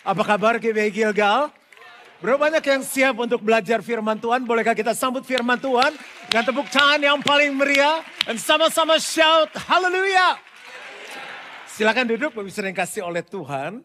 Apa kabar GBI Gilgal? Berapa banyak yang siap untuk belajar firman Tuhan? Bolehkah kita sambut firman Tuhan dengan tepuk tangan yang paling meriah dan sama-sama shout haleluya. Silakan duduk pemirsa sering kasih oleh Tuhan.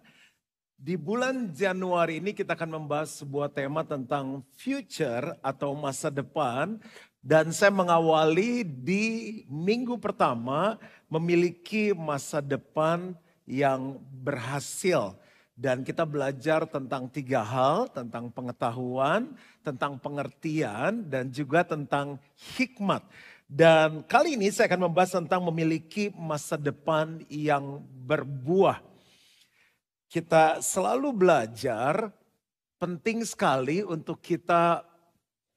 Di bulan Januari ini kita akan membahas sebuah tema tentang future atau masa depan dan saya mengawali di minggu pertama memiliki masa depan yang berhasil dan kita belajar tentang tiga hal, tentang pengetahuan, tentang pengertian, dan juga tentang hikmat. Dan kali ini saya akan membahas tentang memiliki masa depan yang berbuah. Kita selalu belajar, penting sekali untuk kita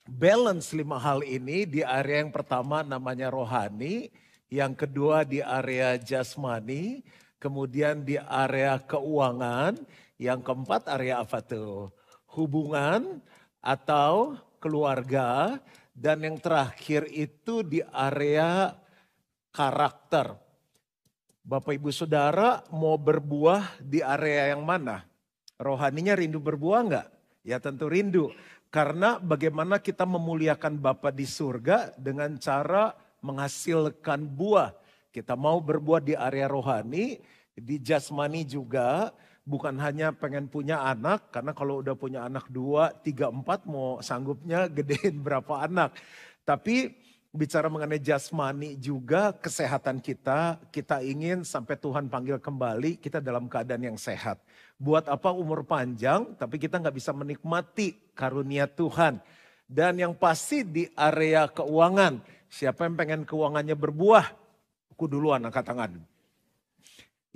balance lima hal ini di area yang pertama namanya rohani, yang kedua di area jasmani, Kemudian di area keuangan, yang keempat area apa tuh? Hubungan atau keluarga. Dan yang terakhir itu di area karakter. Bapak ibu saudara mau berbuah di area yang mana? Rohaninya rindu berbuah enggak? Ya tentu rindu. Karena bagaimana kita memuliakan Bapa di surga dengan cara menghasilkan buah. Kita mau berbuah di area rohani, di jasmani juga bukan hanya pengen punya anak, karena kalau udah punya anak dua, tiga, empat mau sanggupnya gedein berapa anak. Tapi bicara mengenai jasmani juga kesehatan kita, kita ingin sampai Tuhan panggil kembali, kita dalam keadaan yang sehat. Buat apa umur panjang, tapi kita nggak bisa menikmati karunia Tuhan. Dan yang pasti di area keuangan, siapa yang pengen keuangannya berbuah, aku duluan angkat tangan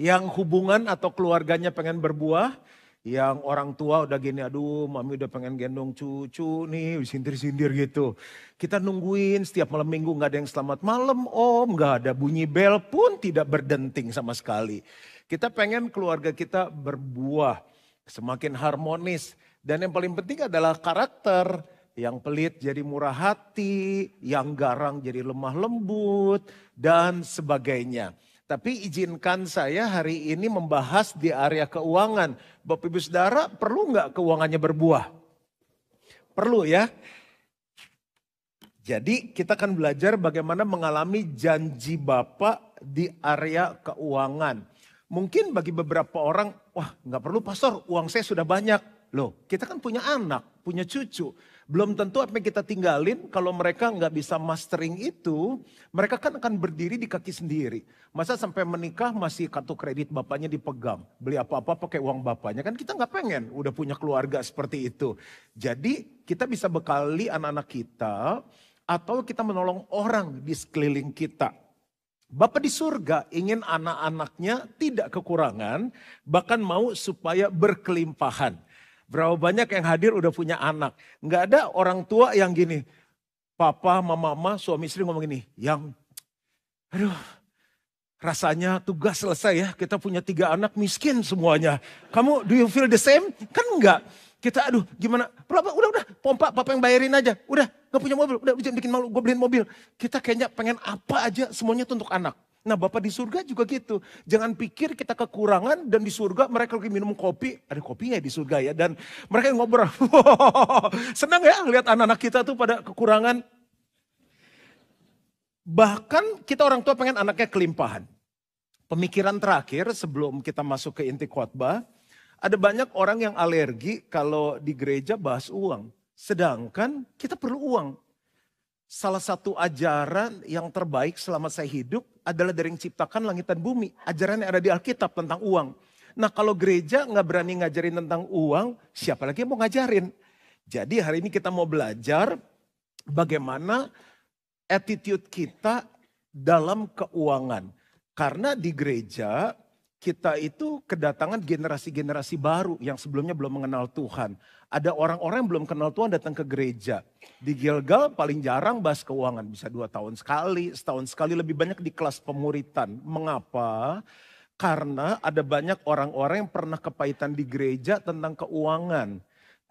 yang hubungan atau keluarganya pengen berbuah, yang orang tua udah gini, aduh mami udah pengen gendong cucu nih, sindir-sindir gitu. Kita nungguin setiap malam minggu gak ada yang selamat malam om, gak ada bunyi bel pun tidak berdenting sama sekali. Kita pengen keluarga kita berbuah, semakin harmonis. Dan yang paling penting adalah karakter, yang pelit jadi murah hati, yang garang jadi lemah lembut, dan sebagainya. Tapi izinkan saya hari ini membahas di area keuangan. Bapak Ibu Saudara perlu nggak keuangannya berbuah? Perlu ya. Jadi kita akan belajar bagaimana mengalami janji Bapak di area keuangan. Mungkin bagi beberapa orang, wah nggak perlu pastor uang saya sudah banyak. Loh kita kan punya anak, punya cucu. Belum tentu apa yang kita tinggalin kalau mereka nggak bisa mastering itu, mereka kan akan berdiri di kaki sendiri. Masa sampai menikah masih kartu kredit bapaknya dipegang, beli apa-apa pakai uang bapaknya kan kita nggak pengen udah punya keluarga seperti itu. Jadi kita bisa bekali anak-anak kita atau kita menolong orang di sekeliling kita. Bapak di surga ingin anak-anaknya tidak kekurangan, bahkan mau supaya berkelimpahan. Berapa banyak yang hadir udah punya anak. Enggak ada orang tua yang gini. Papa, mama, mama, suami istri ngomong gini. Yang, aduh rasanya tugas selesai ya. Kita punya tiga anak miskin semuanya. Kamu do you feel the same? Kan enggak. Kita aduh gimana? Berapa? Udah udah pompa papa yang bayarin aja. Udah gak punya mobil. Udah bikin malu gue beliin mobil. Kita kayaknya pengen apa aja semuanya tuh untuk anak. Nah Bapak di surga juga gitu. Jangan pikir kita kekurangan dan di surga mereka lagi minum kopi. Ada kopi ya di surga ya. Dan mereka yang ngobrol. Senang ya lihat anak-anak kita tuh pada kekurangan. Bahkan kita orang tua pengen anaknya kelimpahan. Pemikiran terakhir sebelum kita masuk ke inti khotbah. Ada banyak orang yang alergi kalau di gereja bahas uang. Sedangkan kita perlu uang salah satu ajaran yang terbaik selama saya hidup adalah dari yang ciptakan langit dan bumi. Ajaran yang ada di Alkitab tentang uang. Nah kalau gereja nggak berani ngajarin tentang uang, siapa lagi yang mau ngajarin? Jadi hari ini kita mau belajar bagaimana attitude kita dalam keuangan. Karena di gereja kita itu kedatangan generasi-generasi baru yang sebelumnya belum mengenal Tuhan. Ada orang-orang yang belum kenal Tuhan datang ke gereja. Di Gilgal paling jarang bahas keuangan, bisa dua tahun sekali, setahun sekali lebih banyak di kelas pemuritan. Mengapa? Karena ada banyak orang-orang yang pernah kepahitan di gereja tentang keuangan.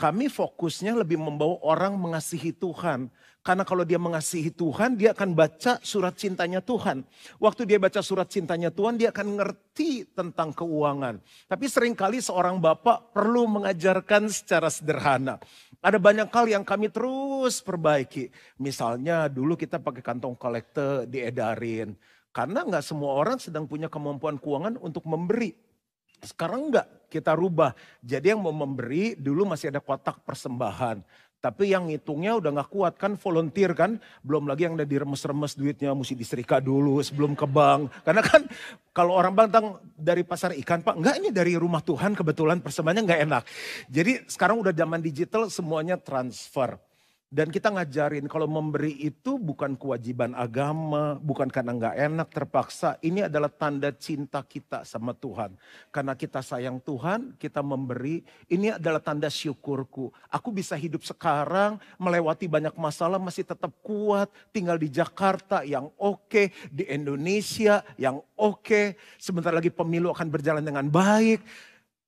Kami fokusnya lebih membawa orang mengasihi Tuhan. Karena kalau dia mengasihi Tuhan, dia akan baca surat cintanya Tuhan. Waktu dia baca surat cintanya Tuhan, dia akan ngerti tentang keuangan. Tapi seringkali seorang bapak perlu mengajarkan secara sederhana. Ada banyak hal yang kami terus perbaiki. Misalnya dulu kita pakai kantong kolektor diedarin. Karena nggak semua orang sedang punya kemampuan keuangan untuk memberi. Sekarang enggak, kita rubah. Jadi yang mau memberi dulu masih ada kotak persembahan. Tapi yang ngitungnya udah nggak kuat kan volunteer kan. Belum lagi yang udah diremes-remes duitnya mesti diserika dulu sebelum ke bank. Karena kan kalau orang bantang dari pasar ikan pak. Enggak ini dari rumah Tuhan kebetulan persembahannya nggak enak. Jadi sekarang udah zaman digital semuanya transfer. Dan kita ngajarin kalau memberi itu bukan kewajiban agama, bukan karena nggak enak, terpaksa. Ini adalah tanda cinta kita sama Tuhan. Karena kita sayang Tuhan, kita memberi. Ini adalah tanda syukurku. Aku bisa hidup sekarang, melewati banyak masalah, masih tetap kuat. Tinggal di Jakarta yang oke, okay, di Indonesia yang oke. Okay. Sebentar lagi pemilu akan berjalan dengan baik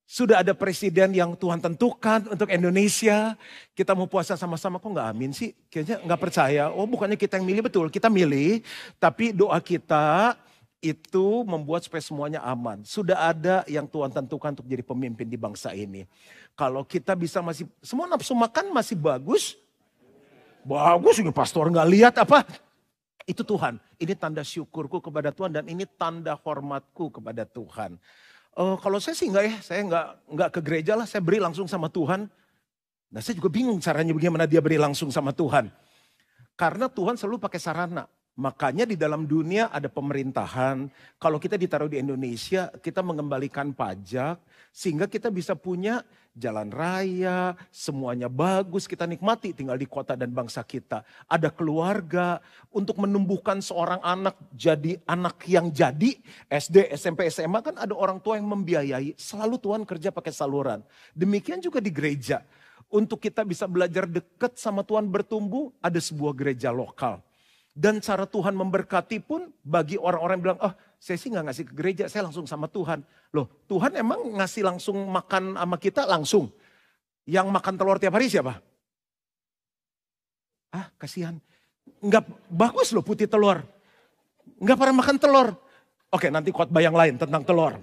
sudah ada presiden yang Tuhan tentukan untuk Indonesia. Kita mau puasa sama-sama, kok nggak amin sih? Kayaknya nggak percaya. Oh bukannya kita yang milih, betul kita milih. Tapi doa kita itu membuat supaya semuanya aman. Sudah ada yang Tuhan tentukan untuk jadi pemimpin di bangsa ini. Kalau kita bisa masih, semua nafsu makan masih bagus. Bagus juga pastor nggak lihat apa. Itu Tuhan. Ini tanda syukurku kepada Tuhan dan ini tanda hormatku kepada Tuhan oh, kalau saya sih enggak ya, saya enggak, enggak ke gereja lah, saya beri langsung sama Tuhan. Nah saya juga bingung caranya bagaimana dia beri langsung sama Tuhan. Karena Tuhan selalu pakai sarana. Makanya di dalam dunia ada pemerintahan. Kalau kita ditaruh di Indonesia, kita mengembalikan pajak sehingga kita bisa punya jalan raya, semuanya bagus, kita nikmati tinggal di kota dan bangsa kita. Ada keluarga untuk menumbuhkan seorang anak jadi anak yang jadi SD, SMP, SMA kan ada orang tua yang membiayai. Selalu Tuhan kerja pakai saluran. Demikian juga di gereja. Untuk kita bisa belajar dekat sama Tuhan bertumbuh, ada sebuah gereja lokal dan cara Tuhan memberkati pun bagi orang-orang yang bilang, oh saya sih gak ngasih ke gereja, saya langsung sama Tuhan. Loh, Tuhan emang ngasih langsung makan sama kita langsung. Yang makan telur tiap hari siapa? Ah, kasihan. Nggak bagus loh putih telur. Nggak pernah makan telur. Oke, nanti kuat bayang lain tentang telur.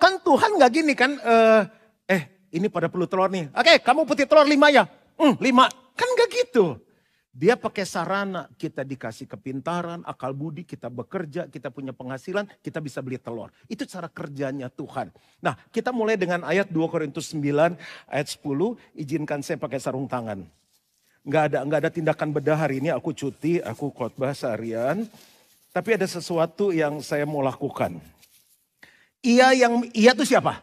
Kan Tuhan gak gini kan, uh, eh ini pada perlu telur nih. Oke, kamu putih telur lima ya? Hmm, lima. Kan nggak gitu. Dia pakai sarana, kita dikasih kepintaran, akal budi, kita bekerja, kita punya penghasilan, kita bisa beli telur. Itu cara kerjanya Tuhan. Nah, kita mulai dengan ayat 2 Korintus 9 ayat 10, izinkan saya pakai sarung tangan. Enggak ada enggak ada tindakan bedah hari ini, aku cuti, aku khotbah seharian. Tapi ada sesuatu yang saya mau lakukan. Ia yang ia itu siapa?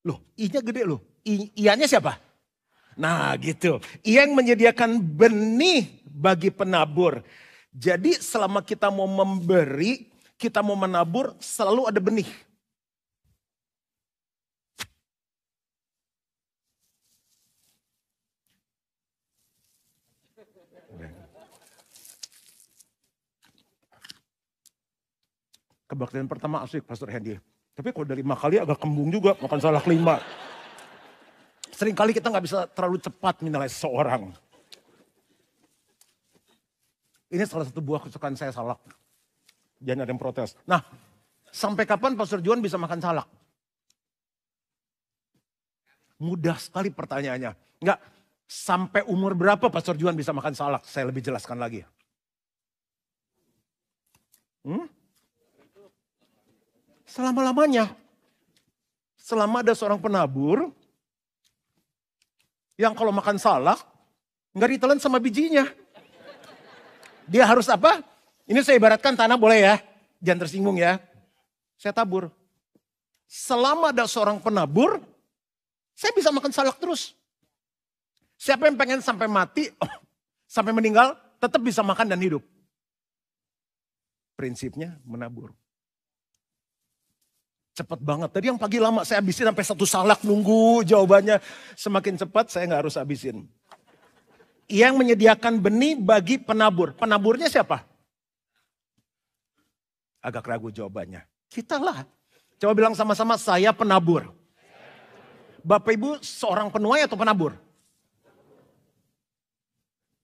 Loh, ianya gede loh. I, ianya siapa? Nah gitu. Ia yang menyediakan benih bagi penabur. Jadi selama kita mau memberi, kita mau menabur, selalu ada benih. Kebaktian pertama asik Pastor Hendy. Tapi kalau dari lima kali agak kembung juga, makan salah kelima. Seringkali kita nggak bisa terlalu cepat menilai seseorang. Ini salah satu buah kesukaan saya salak. Jangan ada yang protes. Nah, sampai kapan Pastor Juan bisa makan salak? Mudah sekali pertanyaannya. Enggak, sampai umur berapa Pastor Juan bisa makan salak? Saya lebih jelaskan lagi. Hmm? Selama-lamanya. Selama ada seorang penabur, yang kalau makan salak, nggak ditelan sama bijinya. Dia harus apa? Ini saya ibaratkan tanah boleh ya. Jangan tersinggung ya. Saya tabur. Selama ada seorang penabur, saya bisa makan salak terus. Siapa yang pengen sampai mati, oh, sampai meninggal, tetap bisa makan dan hidup. Prinsipnya menabur. Cepat banget. Tadi yang pagi lama saya habisin sampai satu salak nunggu jawabannya. Semakin cepat saya nggak harus habisin. Yang menyediakan benih bagi penabur. Penaburnya siapa? Agak ragu jawabannya. Kita lah. Coba bilang sama-sama saya penabur. Bapak Ibu seorang penuai atau penabur?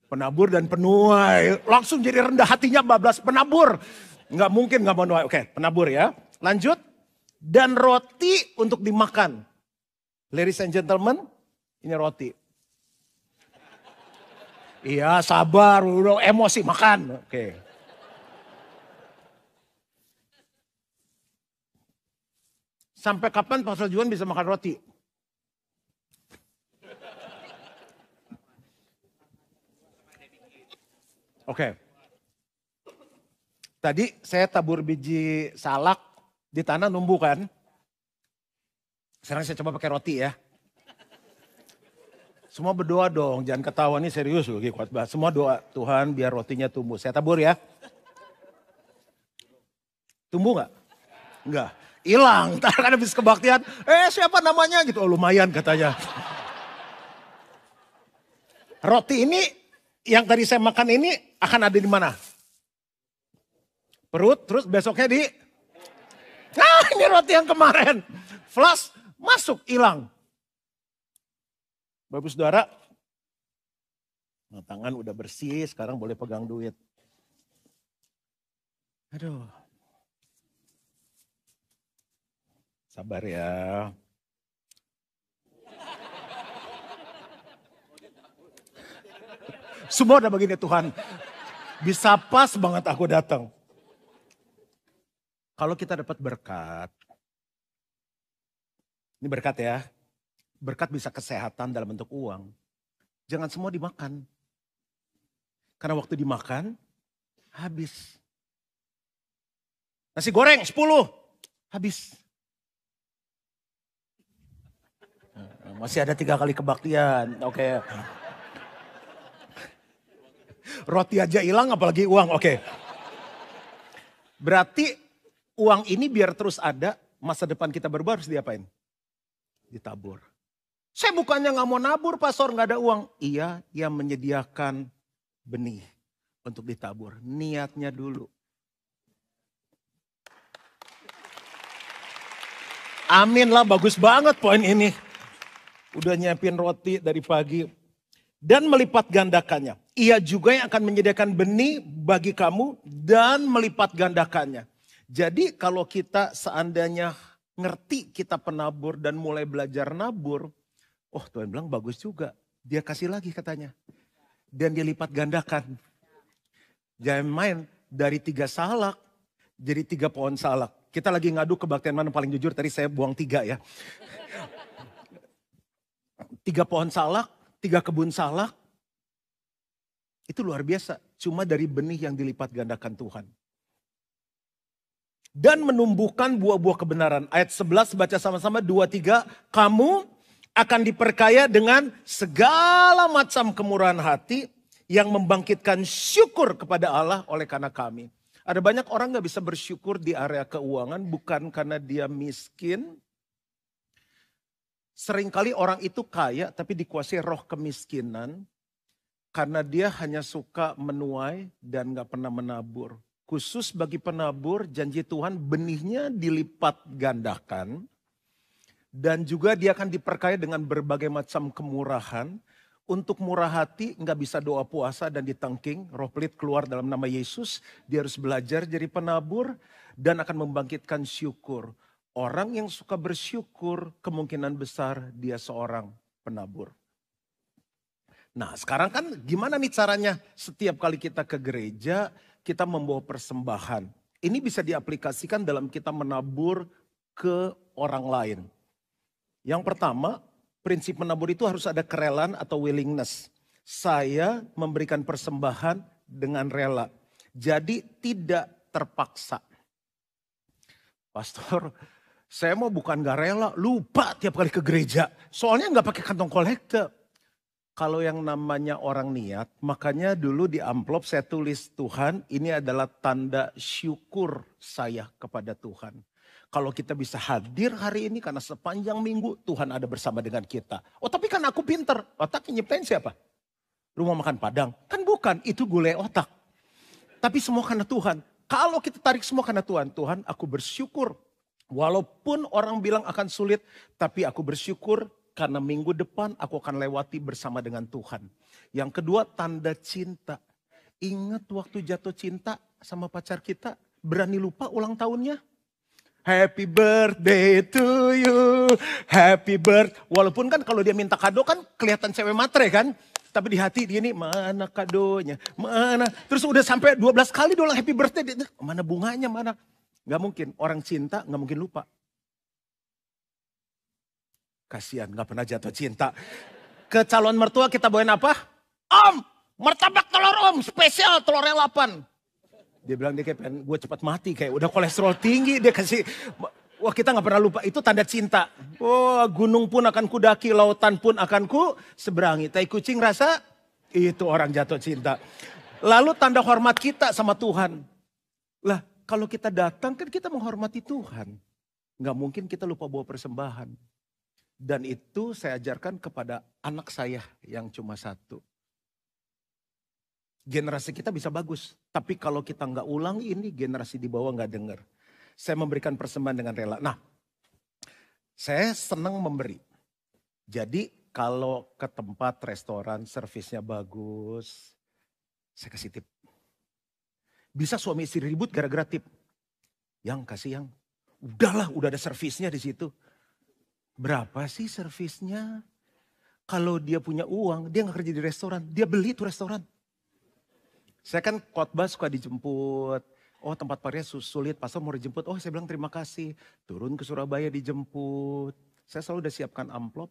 Penabur dan penuai. Langsung jadi rendah hatinya bablas penabur. Nggak mungkin nggak penuai. Oke penabur ya. Lanjut dan roti untuk dimakan. Ladies and gentlemen, ini roti. Iya, sabar, udah emosi makan. Oke. Okay. Sampai kapan Pastor Juan bisa makan roti? Oke. Okay. Tadi saya tabur biji salak di tanah numbuh kan. Sekarang saya coba pakai roti ya. Semua berdoa dong, jangan ketawa nih serius loh banget. Semua doa, Tuhan biar rotinya tumbuh. Saya tabur ya. Tumbuh nggak? Enggak. Hilang, ntar kan habis kebaktian, eh siapa namanya gitu. Oh lumayan katanya. Roti ini yang tadi saya makan ini akan ada di mana? Perut, terus besoknya di Ah, ini roti yang kemarin. Flash, masuk, hilang. Bapak saudara, nah, tangan udah bersih, sekarang boleh pegang duit. Aduh. Sabar ya. Semua udah begini Tuhan. Bisa pas banget aku datang. Kalau kita dapat berkat, ini berkat ya, berkat bisa kesehatan dalam bentuk uang. Jangan semua dimakan. Karena waktu dimakan, habis. Nasi goreng 10, habis. Nah, masih ada tiga kali kebaktian, oke. Okay. Roti aja hilang apalagi uang, oke. Okay. Berarti uang ini biar terus ada, masa depan kita berubah harus diapain? Ditabur. Saya bukannya nggak mau nabur, pastor nggak ada uang. Iya, yang menyediakan benih untuk ditabur. Niatnya dulu. Amin lah, bagus banget poin ini. Udah nyiapin roti dari pagi. Dan melipat gandakannya. Ia juga yang akan menyediakan benih bagi kamu dan melipat gandakannya. Jadi kalau kita seandainya ngerti kita penabur dan mulai belajar nabur, oh Tuhan bilang bagus juga. Dia kasih lagi katanya. Dan dia lipat gandakan. Jangan main dari tiga salak jadi tiga pohon salak. Kita lagi ngadu kebaktian mana paling jujur, tadi saya buang tiga ya. Tiga pohon salak, tiga kebun salak. Itu luar biasa, cuma dari benih yang dilipat gandakan Tuhan dan menumbuhkan buah-buah kebenaran. Ayat 11 baca sama-sama 2 3 kamu akan diperkaya dengan segala macam kemurahan hati yang membangkitkan syukur kepada Allah oleh karena kami. Ada banyak orang gak bisa bersyukur di area keuangan bukan karena dia miskin. Seringkali orang itu kaya tapi dikuasai roh kemiskinan karena dia hanya suka menuai dan gak pernah menabur khusus bagi penabur janji Tuhan benihnya dilipat gandakan dan juga dia akan diperkaya dengan berbagai macam kemurahan untuk murah hati nggak bisa doa puasa dan ditengking roh pelit keluar dalam nama Yesus dia harus belajar jadi penabur dan akan membangkitkan syukur orang yang suka bersyukur kemungkinan besar dia seorang penabur Nah sekarang kan gimana nih caranya setiap kali kita ke gereja kita membawa persembahan. Ini bisa diaplikasikan dalam kita menabur ke orang lain. Yang pertama, prinsip menabur itu harus ada kerelaan atau willingness. Saya memberikan persembahan dengan rela. Jadi tidak terpaksa. Pastor, saya mau bukan gak rela, lupa tiap kali ke gereja. Soalnya nggak pakai kantong kolektor kalau yang namanya orang niat, makanya dulu di amplop saya tulis Tuhan ini adalah tanda syukur saya kepada Tuhan. Kalau kita bisa hadir hari ini karena sepanjang minggu Tuhan ada bersama dengan kita. Oh tapi kan aku pinter, otak nyiptain siapa? Rumah makan Padang. Kan bukan, itu gulai otak. Tapi semua karena Tuhan. Kalau kita tarik semua karena Tuhan, Tuhan aku bersyukur Walaupun orang bilang akan sulit, tapi aku bersyukur karena minggu depan aku akan lewati bersama dengan Tuhan. Yang kedua, tanda cinta. Ingat waktu jatuh cinta sama pacar kita, berani lupa ulang tahunnya? Happy birthday to you, happy birth. Walaupun kan kalau dia minta kado kan kelihatan cewek matre kan. Tapi di hati dia ini mana kadonya, mana. Terus udah sampai 12 kali doang happy birthday. Dia, mana bunganya, mana. Gak mungkin, orang cinta gak mungkin lupa. Kasihan gak pernah jatuh cinta. Ke calon mertua kita bawain apa? Om, martabak telur om, spesial telur yang 8. Dia bilang dia kayak pengen gue cepat mati kayak udah kolesterol tinggi dia kasih Wah kita gak pernah lupa itu tanda cinta. Oh gunung pun akan kudaki, lautan pun akan ku seberangi. Tai kucing rasa itu orang jatuh cinta. Lalu tanda hormat kita sama Tuhan. Lah kalau kita datang kan kita menghormati Tuhan. Gak mungkin kita lupa bawa persembahan. Dan itu saya ajarkan kepada anak saya yang cuma satu. Generasi kita bisa bagus, tapi kalau kita nggak ulang ini generasi di bawah nggak dengar. Saya memberikan persembahan dengan rela. Nah, saya senang memberi. Jadi kalau ke tempat restoran servisnya bagus, saya kasih tip. Bisa suami istri ribut gara-gara tip. Yang kasih yang. Udahlah, udah ada servisnya di situ berapa sih servisnya? Kalau dia punya uang, dia nggak kerja di restoran, dia beli tuh restoran. Saya kan khotbah suka dijemput, oh tempat parkirnya sulit, pastor mau dijemput, oh saya bilang terima kasih, turun ke Surabaya dijemput. Saya selalu udah siapkan amplop,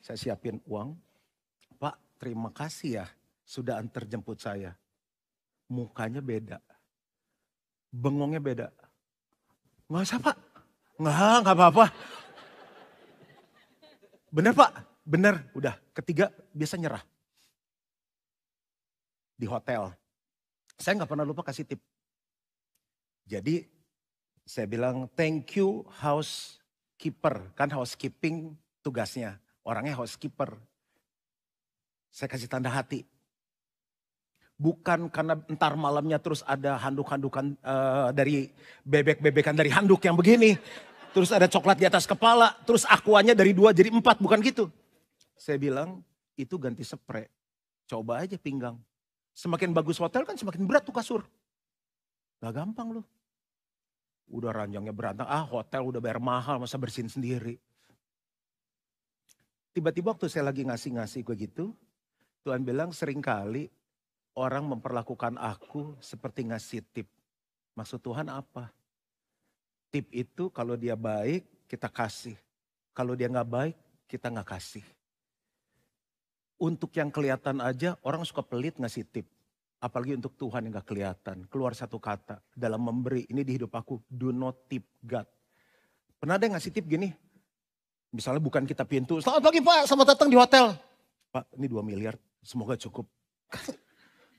saya siapin uang, Pak terima kasih ya sudah antar jemput saya. Mukanya beda, bengongnya beda. Nggak usah pak, nggak, nggak apa-apa. Benar pak, benar. Udah, ketiga biasa nyerah. Di hotel. Saya nggak pernah lupa kasih tip. Jadi saya bilang thank you housekeeper. Kan housekeeping tugasnya. Orangnya housekeeper. Saya kasih tanda hati bukan karena entar malamnya terus ada handuk-handukan uh, dari bebek-bebekan dari handuk yang begini. Terus ada coklat di atas kepala. Terus akuanya dari dua jadi empat, bukan gitu. Saya bilang, itu ganti spray. Coba aja pinggang. Semakin bagus hotel kan semakin berat tuh kasur. Gak gampang loh. Udah ranjangnya berantang, ah hotel udah bayar mahal masa bersihin sendiri. Tiba-tiba waktu saya lagi ngasih-ngasih gue gitu, Tuhan bilang seringkali orang memperlakukan aku seperti ngasih tip. Maksud Tuhan apa? Tip itu kalau dia baik kita kasih. Kalau dia nggak baik kita nggak kasih. Untuk yang kelihatan aja orang suka pelit ngasih tip. Apalagi untuk Tuhan yang gak kelihatan. Keluar satu kata dalam memberi. Ini di hidup aku. Do not tip God. Pernah ada yang ngasih tip gini? Misalnya bukan kita pintu. Selamat pagi Pak, selamat datang di hotel. Pak, ini 2 miliar. Semoga cukup.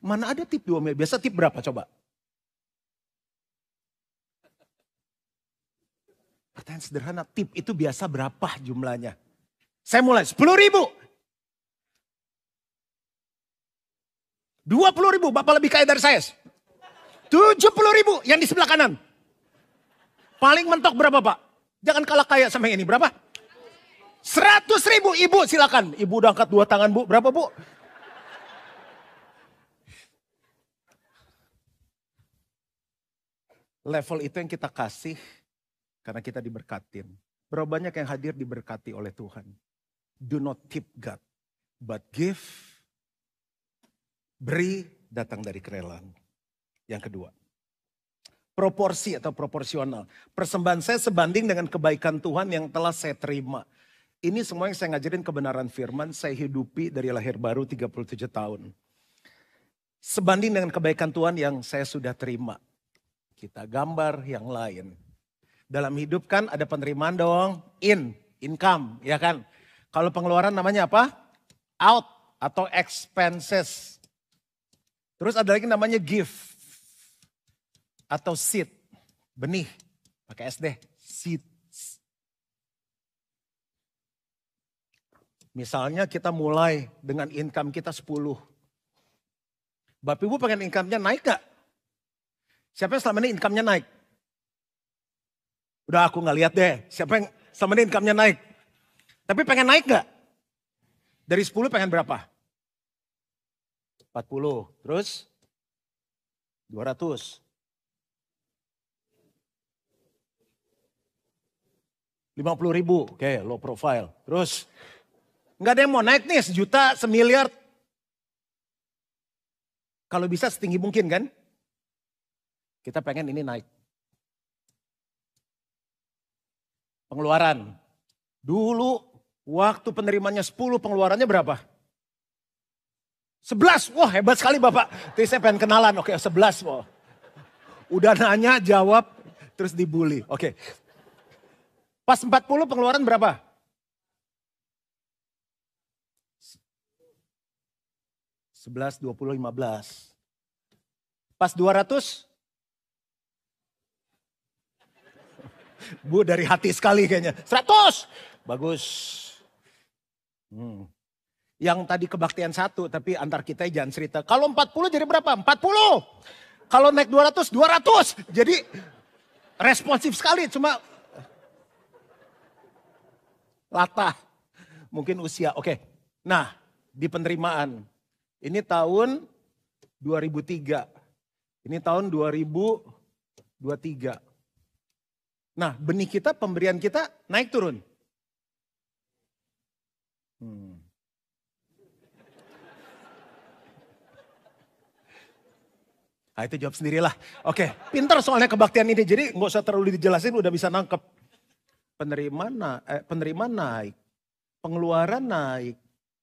Mana ada tip 2 miliar? Biasa tip berapa coba? Pertanyaan sederhana, tip itu biasa berapa jumlahnya? Saya mulai, 10 ribu. 20 ribu, Bapak lebih kaya dari saya. 70 ribu yang di sebelah kanan. Paling mentok berapa Pak? Jangan kalah kaya sama ini, berapa? 100 ribu, Ibu silakan. Ibu udah angkat dua tangan Bu, berapa Bu? Level itu yang kita kasih karena kita diberkatin. Berapa banyak yang hadir diberkati oleh Tuhan. Do not tip God, but give. Beri datang dari kerelaan. Yang kedua, proporsi atau proporsional. Persembahan saya sebanding dengan kebaikan Tuhan yang telah saya terima. Ini semua yang saya ngajarin kebenaran firman, saya hidupi dari lahir baru 37 tahun. Sebanding dengan kebaikan Tuhan yang saya sudah terima. Kita gambar yang lain. Dalam hidup kan ada penerimaan dong, in, income, ya kan? Kalau pengeluaran namanya apa? Out atau expenses. Terus ada lagi namanya give atau seed, benih, pakai SD, seed. Misalnya kita mulai dengan income kita 10. Bapak Ibu pengen income-nya naik gak? Siapa yang selama ini income-nya naik? Udah aku nggak lihat deh, siapa yang sama income-nya naik. Tapi pengen naik nggak? Dari 10 pengen berapa? 40, terus 200. 50 ribu, oke okay, low profile. Terus, nggak ada yang mau naik nih sejuta, semiliar. Kalau bisa setinggi mungkin kan? Kita pengen ini naik. pengeluaran. Dulu waktu penerimanya 10, pengeluarannya berapa? 11, wah hebat sekali Bapak. Tadi saya pengen kenalan, oke 11. Wah. Udah nanya, jawab, terus dibully. Oke. Pas 40 pengeluaran berapa? Sebelas, dua puluh, lima belas. Pas dua ratus, Bu dari hati sekali kayaknya. 100! Bagus. Hmm. Yang tadi kebaktian satu, tapi antar kita jangan cerita. Kalau 40 jadi berapa? 40! Kalau naik 200, 200! Jadi responsif sekali, cuma latah. Mungkin usia, oke. Nah, di penerimaan. Ini tahun 2003. Ini tahun 2023. Nah, benih kita, pemberian kita naik turun. Hmm. Nah, itu jawab sendirilah. Oke, okay. pintar soalnya kebaktian ini. Jadi nggak usah terlalu dijelasin, udah bisa nangkep. Penerimaan, na eh, penerimaan naik, pengeluaran naik,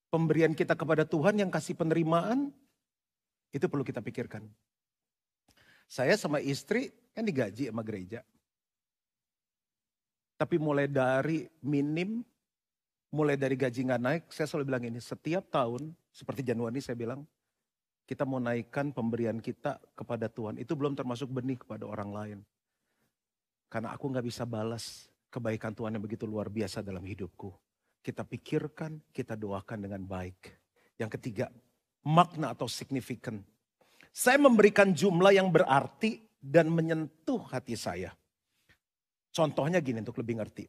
pemberian kita kepada Tuhan yang kasih penerimaan, itu perlu kita pikirkan. Saya sama istri kan digaji sama gereja. Tapi mulai dari minim, mulai dari gaji nggak naik, saya selalu bilang ini, setiap tahun, seperti Januari saya bilang, kita mau naikkan pemberian kita kepada Tuhan. Itu belum termasuk benih kepada orang lain. Karena aku nggak bisa balas kebaikan Tuhan yang begitu luar biasa dalam hidupku. Kita pikirkan, kita doakan dengan baik. Yang ketiga, makna atau signifikan. Saya memberikan jumlah yang berarti dan menyentuh hati saya. Contohnya gini untuk lebih ngerti.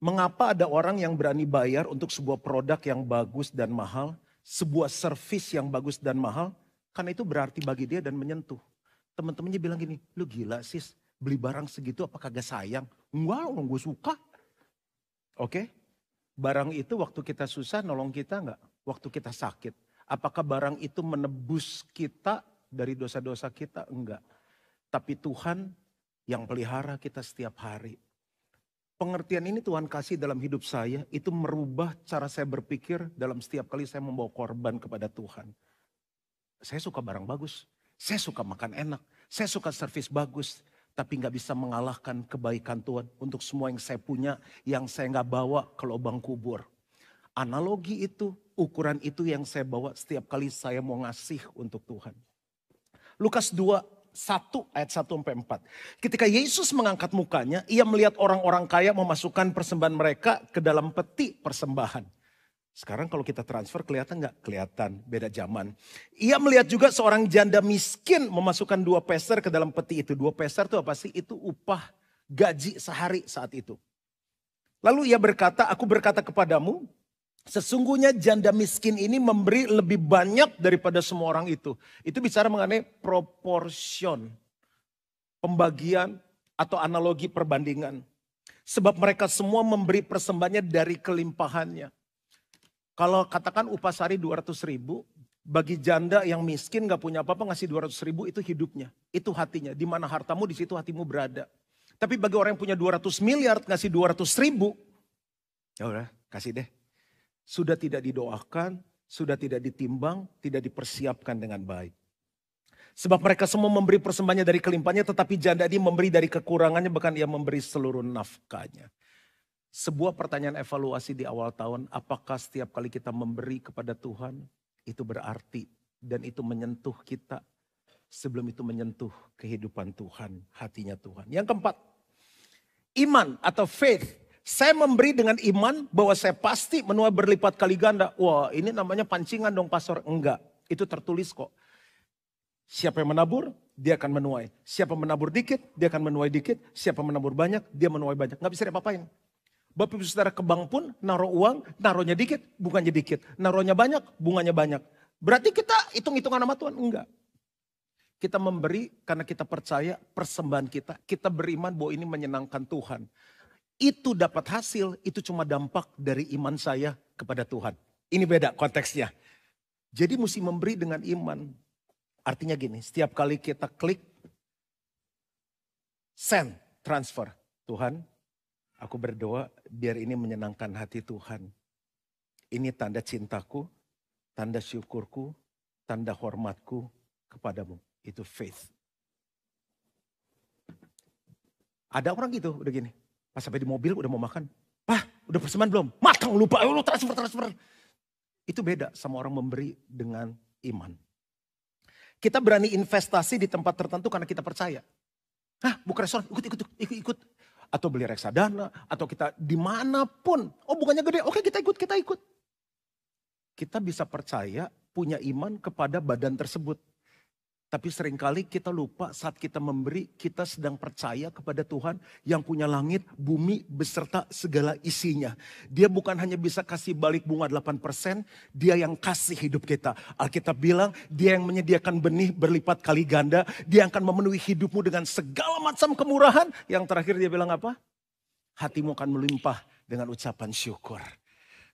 Mengapa ada orang yang berani bayar untuk sebuah produk yang bagus dan mahal, sebuah servis yang bagus dan mahal? Karena itu berarti bagi dia dan menyentuh. Teman-temannya bilang gini, lu gila sih beli barang segitu apa kagak sayang? Enggak, orang gue suka. Oke, barang itu waktu kita susah nolong kita enggak? Waktu kita sakit. Apakah barang itu menebus kita dari dosa-dosa kita? Enggak. Tapi Tuhan yang pelihara kita setiap hari. Pengertian ini Tuhan kasih dalam hidup saya, itu merubah cara saya berpikir dalam setiap kali saya membawa korban kepada Tuhan. Saya suka barang bagus, saya suka makan enak, saya suka servis bagus, tapi nggak bisa mengalahkan kebaikan Tuhan untuk semua yang saya punya, yang saya nggak bawa ke lubang kubur. Analogi itu, ukuran itu yang saya bawa setiap kali saya mau ngasih untuk Tuhan. Lukas 2 1 ayat 1 sampai 4. Ketika Yesus mengangkat mukanya, ia melihat orang-orang kaya memasukkan persembahan mereka ke dalam peti persembahan. Sekarang kalau kita transfer kelihatan nggak? Kelihatan, beda zaman. Ia melihat juga seorang janda miskin memasukkan dua peser ke dalam peti itu. Dua peser itu apa sih? Itu upah gaji sehari saat itu. Lalu ia berkata, aku berkata kepadamu, Sesungguhnya janda miskin ini memberi lebih banyak daripada semua orang itu. Itu bicara mengenai proporsion, pembagian atau analogi perbandingan. Sebab mereka semua memberi persembahannya dari kelimpahannya. Kalau katakan upah sehari 200 ribu, bagi janda yang miskin gak punya apa-apa ngasih 200 ribu itu hidupnya. Itu hatinya, di mana hartamu di situ hatimu berada. Tapi bagi orang yang punya 200 miliar ngasih 200 ribu, ya udah kasih deh sudah tidak didoakan, sudah tidak ditimbang, tidak dipersiapkan dengan baik. Sebab mereka semua memberi persembahannya dari kelimpahnya, tetapi janda ini memberi dari kekurangannya, bahkan ia memberi seluruh nafkahnya. Sebuah pertanyaan evaluasi di awal tahun, apakah setiap kali kita memberi kepada Tuhan, itu berarti dan itu menyentuh kita sebelum itu menyentuh kehidupan Tuhan, hatinya Tuhan. Yang keempat, iman atau faith saya memberi dengan iman bahwa saya pasti menuai berlipat kali ganda. Wah ini namanya pancingan dong pastor. Enggak, itu tertulis kok. Siapa yang menabur, dia akan menuai. Siapa menabur dikit, dia akan menuai dikit. Siapa menabur banyak, dia menuai banyak. Nggak bisa diapa-apain. Bapak ibu saudara ke bank pun naruh uang, naruhnya dikit, bunganya dikit. Naruhnya banyak, bunganya banyak. Berarti kita hitung-hitungan sama Tuhan? Enggak. Kita memberi karena kita percaya persembahan kita. Kita beriman bahwa ini menyenangkan Tuhan itu dapat hasil, itu cuma dampak dari iman saya kepada Tuhan. Ini beda konteksnya. Jadi mesti memberi dengan iman. Artinya gini, setiap kali kita klik send, transfer. Tuhan, aku berdoa biar ini menyenangkan hati Tuhan. Ini tanda cintaku, tanda syukurku, tanda hormatku kepadamu. Itu faith. Ada orang gitu udah gini. Pas sampai di mobil udah mau makan, Pak udah persembahan belum? Matang lupa, lu transfer, transfer. Itu beda sama orang memberi dengan iman. Kita berani investasi di tempat tertentu karena kita percaya. Hah, buka restoran, ikut, ikut, ikut, ikut. Atau beli reksadana, atau kita dimanapun. Oh bukannya gede, oke kita ikut, kita ikut. Kita bisa percaya punya iman kepada badan tersebut. Tapi seringkali kita lupa saat kita memberi, kita sedang percaya kepada Tuhan yang punya langit, bumi, beserta segala isinya. Dia bukan hanya bisa kasih balik bunga 8%, dia yang kasih hidup kita. Alkitab bilang, dia yang menyediakan benih berlipat kali ganda, dia akan memenuhi hidupmu dengan segala macam kemurahan. Yang terakhir dia bilang apa? Hatimu akan melimpah dengan ucapan syukur.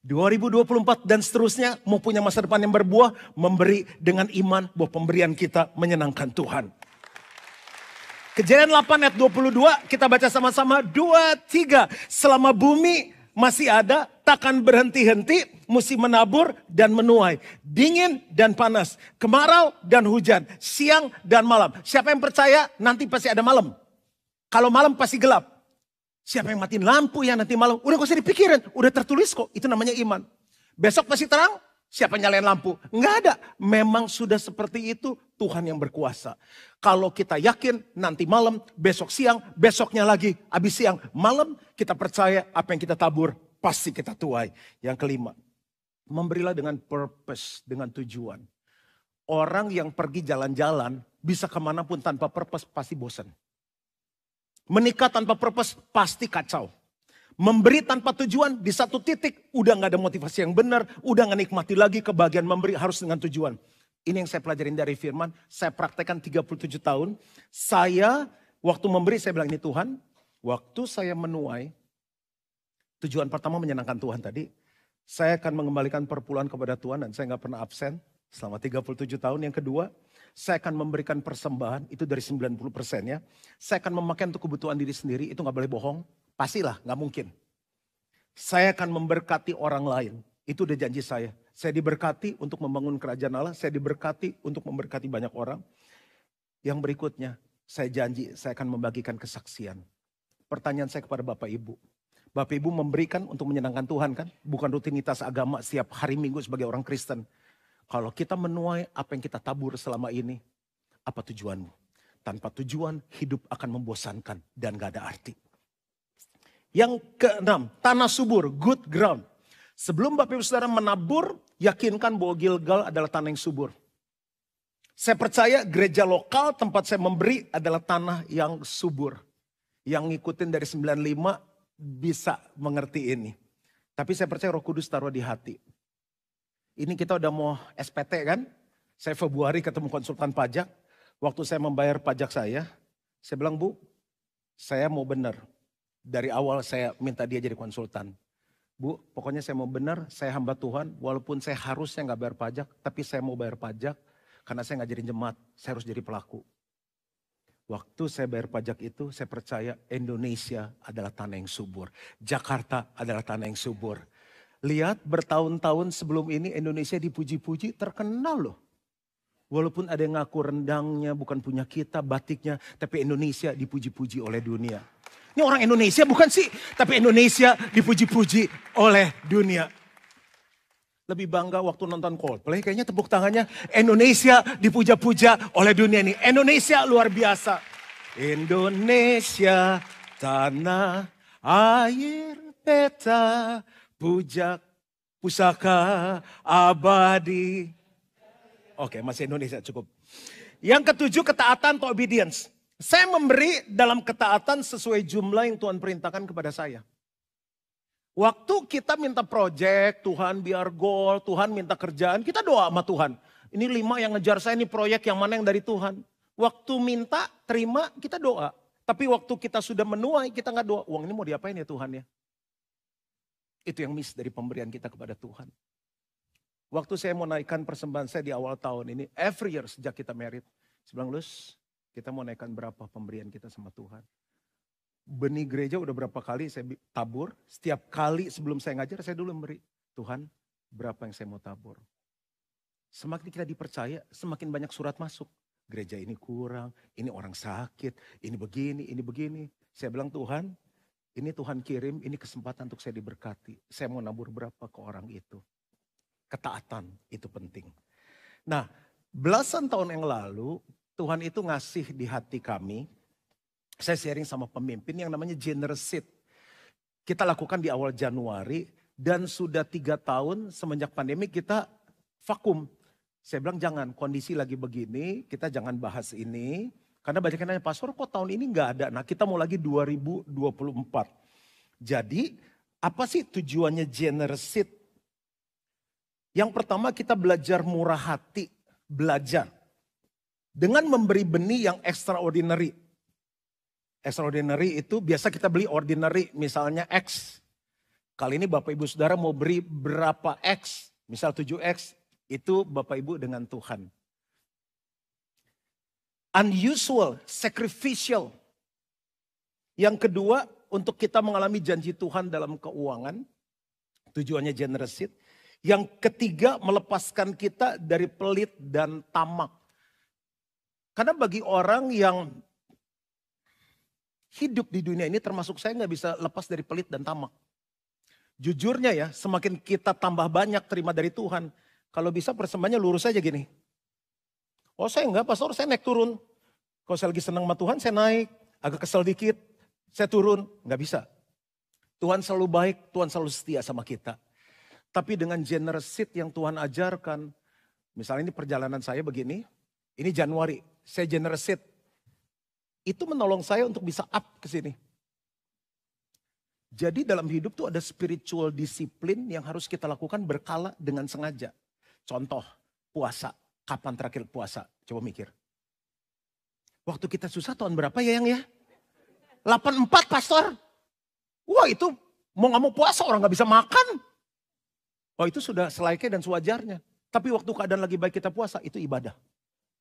2024 dan seterusnya mau punya masa depan yang berbuah, memberi dengan iman bahwa pemberian kita menyenangkan Tuhan. Kejadian 8 ayat 22 kita baca sama-sama 2 3 selama bumi masih ada takkan berhenti-henti musim menabur dan menuai dingin dan panas kemarau dan hujan siang dan malam siapa yang percaya nanti pasti ada malam kalau malam pasti gelap Siapa yang matiin lampu ya nanti malam? Udah gak usah dipikirin, udah tertulis kok. Itu namanya iman. Besok pasti terang, siapa nyalain lampu? Enggak ada. Memang sudah seperti itu Tuhan yang berkuasa. Kalau kita yakin nanti malam, besok siang, besoknya lagi, habis siang, malam kita percaya apa yang kita tabur pasti kita tuai. Yang kelima, memberilah dengan purpose, dengan tujuan. Orang yang pergi jalan-jalan bisa kemanapun tanpa purpose pasti bosan. Menikah tanpa purpose pasti kacau. Memberi tanpa tujuan di satu titik udah nggak ada motivasi yang benar, udah nggak nikmati lagi kebahagiaan memberi harus dengan tujuan. Ini yang saya pelajarin dari firman, saya praktekkan 37 tahun. Saya waktu memberi saya bilang ini Tuhan, waktu saya menuai tujuan pertama menyenangkan Tuhan tadi, saya akan mengembalikan perpuluhan kepada Tuhan dan saya nggak pernah absen selama 37 tahun. Yang kedua, saya akan memberikan persembahan itu dari 90 persen ya. Saya akan memakai untuk kebutuhan diri sendiri itu nggak boleh bohong. Pastilah nggak mungkin. Saya akan memberkati orang lain. Itu udah janji saya. Saya diberkati untuk membangun kerajaan Allah. Saya diberkati untuk memberkati banyak orang. Yang berikutnya, saya janji saya akan membagikan kesaksian. Pertanyaan saya kepada Bapak Ibu. Bapak Ibu memberikan untuk menyenangkan Tuhan kan? Bukan rutinitas agama setiap hari minggu sebagai orang Kristen. Kalau kita menuai apa yang kita tabur selama ini, apa tujuanmu? Tanpa tujuan, hidup akan membosankan dan gak ada arti. Yang keenam, tanah subur, good ground. Sebelum Bapak Ibu Saudara menabur, yakinkan bahwa Gilgal adalah tanah yang subur. Saya percaya gereja lokal tempat saya memberi adalah tanah yang subur. Yang ngikutin dari 95 bisa mengerti ini. Tapi saya percaya roh kudus taruh di hati. Ini kita udah mau SPT kan? Saya Februari ketemu konsultan pajak. Waktu saya membayar pajak saya, saya bilang, Bu, saya mau benar. Dari awal saya minta dia jadi konsultan. Bu, pokoknya saya mau benar, saya hamba Tuhan, walaupun saya harusnya nggak bayar pajak, tapi saya mau bayar pajak karena saya nggak jadi jemaat, saya harus jadi pelaku. Waktu saya bayar pajak itu, saya percaya Indonesia adalah tanah yang subur. Jakarta adalah tanah yang subur. Lihat bertahun-tahun sebelum ini Indonesia dipuji-puji terkenal loh. Walaupun ada yang ngaku rendangnya bukan punya kita, batiknya. Tapi Indonesia dipuji-puji oleh dunia. Ini orang Indonesia bukan sih? Tapi Indonesia dipuji-puji oleh dunia. Lebih bangga waktu nonton Coldplay, kayaknya tepuk tangannya Indonesia dipuja-puja oleh dunia ini. Indonesia luar biasa. Indonesia tanah air peta Bujak pusaka abadi. Oke, okay, masih Indonesia cukup. Yang ketujuh ketaatan atau obedience. Saya memberi dalam ketaatan sesuai jumlah yang Tuhan perintahkan kepada saya. Waktu kita minta proyek, Tuhan biar gol, Tuhan minta kerjaan, kita doa sama Tuhan. Ini lima yang ngejar saya, ini proyek yang mana yang dari Tuhan. Waktu minta, terima, kita doa. Tapi waktu kita sudah menuai, kita nggak doa. Uang ini mau diapain ya Tuhan ya? Itu yang miss dari pemberian kita kepada Tuhan. Waktu saya mau naikkan persembahan saya di awal tahun ini, every year sejak kita merit, saya bilang, Lus, kita mau naikkan berapa pemberian kita sama Tuhan. Benih gereja udah berapa kali saya tabur, setiap kali sebelum saya ngajar, saya dulu memberi. Tuhan, berapa yang saya mau tabur? Semakin kita dipercaya, semakin banyak surat masuk. Gereja ini kurang, ini orang sakit, ini begini, ini begini. Saya bilang Tuhan, ini Tuhan kirim, ini kesempatan untuk saya diberkati. Saya mau nabur berapa ke orang itu. Ketaatan itu penting. Nah, belasan tahun yang lalu Tuhan itu ngasih di hati kami. Saya sharing sama pemimpin yang namanya generous seed. Kita lakukan di awal Januari dan sudah tiga tahun semenjak pandemi kita vakum. Saya bilang jangan kondisi lagi begini, kita jangan bahas ini karena banyak yang nanya, Pastor kok tahun ini nggak ada? Nah kita mau lagi 2024. Jadi apa sih tujuannya generous Yang pertama kita belajar murah hati, belajar. Dengan memberi benih yang extraordinary. Extraordinary itu biasa kita beli ordinary, misalnya X. Kali ini Bapak Ibu Saudara mau beri berapa X? Misal 7X, itu Bapak Ibu dengan Tuhan unusual, sacrificial. Yang kedua, untuk kita mengalami janji Tuhan dalam keuangan, tujuannya generous Yang ketiga, melepaskan kita dari pelit dan tamak. Karena bagi orang yang hidup di dunia ini termasuk saya nggak bisa lepas dari pelit dan tamak. Jujurnya ya, semakin kita tambah banyak terima dari Tuhan, kalau bisa persembahannya lurus aja gini. Oh saya enggak pastor, saya naik turun. Kalau saya lagi senang sama Tuhan, saya naik. Agak kesel dikit, saya turun. Enggak bisa. Tuhan selalu baik, Tuhan selalu setia sama kita. Tapi dengan generosit yang Tuhan ajarkan, misalnya ini perjalanan saya begini, ini Januari, saya generosit. Itu menolong saya untuk bisa up ke sini. Jadi dalam hidup tuh ada spiritual disiplin yang harus kita lakukan berkala dengan sengaja. Contoh, puasa. Kapan terakhir puasa? Coba mikir. Waktu kita susah tahun berapa ya yang ya? 84 pastor. Wah itu mau gak mau puasa orang gak bisa makan. Wah itu sudah selaiknya dan sewajarnya. Tapi waktu keadaan lagi baik kita puasa itu ibadah.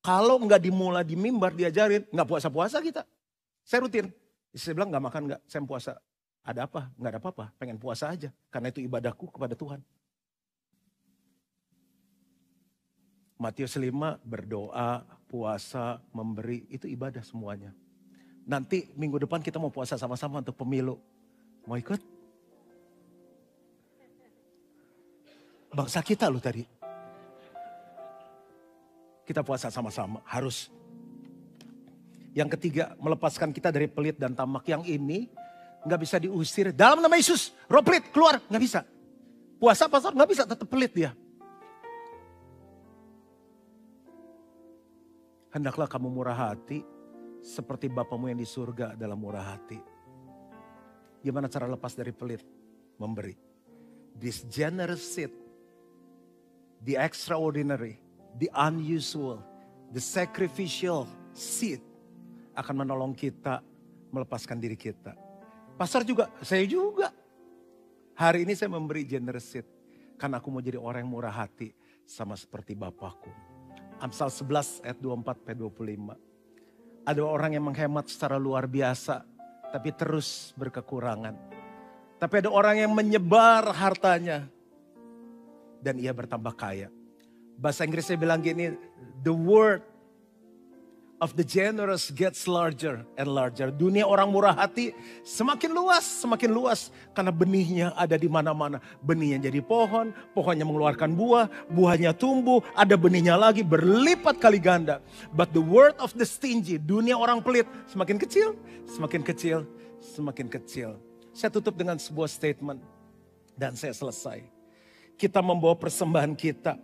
Kalau nggak dimulai di mimbar diajarin nggak puasa-puasa kita. Saya rutin. Saya bilang nggak makan nggak, saya puasa. Ada apa? Nggak ada apa-apa. Pengen puasa aja. Karena itu ibadahku kepada Tuhan. Matius 5 berdoa, puasa, memberi, itu ibadah semuanya. Nanti minggu depan kita mau puasa sama-sama untuk pemilu. Mau ikut? Bangsa kita loh tadi. Kita puasa sama-sama, harus. Yang ketiga, melepaskan kita dari pelit dan tamak yang ini nggak bisa diusir. Dalam nama Yesus, roh pelit keluar, nggak bisa. Puasa pasar nggak bisa, tetap pelit dia. Hendaklah kamu murah hati seperti Bapamu yang di surga dalam murah hati. Gimana cara lepas dari pelit? Memberi. This generous seed, the extraordinary, the unusual, the sacrificial seed akan menolong kita melepaskan diri kita. Pasar juga, saya juga. Hari ini saya memberi generous seed karena aku mau jadi orang yang murah hati sama seperti Bapakku. Amsal 11 ayat 24 p 25. Ada orang yang menghemat secara luar biasa tapi terus berkekurangan. Tapi ada orang yang menyebar hartanya dan ia bertambah kaya. Bahasa Inggrisnya bilang gini, the word of the generous gets larger and larger. Dunia orang murah hati semakin luas, semakin luas karena benihnya ada di mana-mana. Benihnya jadi pohon, pohonnya mengeluarkan buah, buahnya tumbuh, ada benihnya lagi berlipat kali ganda. But the world of the stingy, dunia orang pelit semakin kecil, semakin kecil, semakin kecil. Saya tutup dengan sebuah statement dan saya selesai. Kita membawa persembahan kita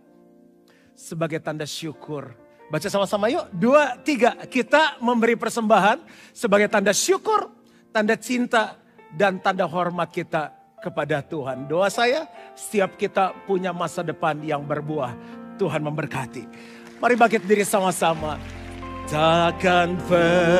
sebagai tanda syukur Baca sama-sama yuk. Dua, tiga. Kita memberi persembahan sebagai tanda syukur, tanda cinta, dan tanda hormat kita kepada Tuhan. Doa saya, setiap kita punya masa depan yang berbuah. Tuhan memberkati. Mari bangkit diri sama-sama. Takkan pernah.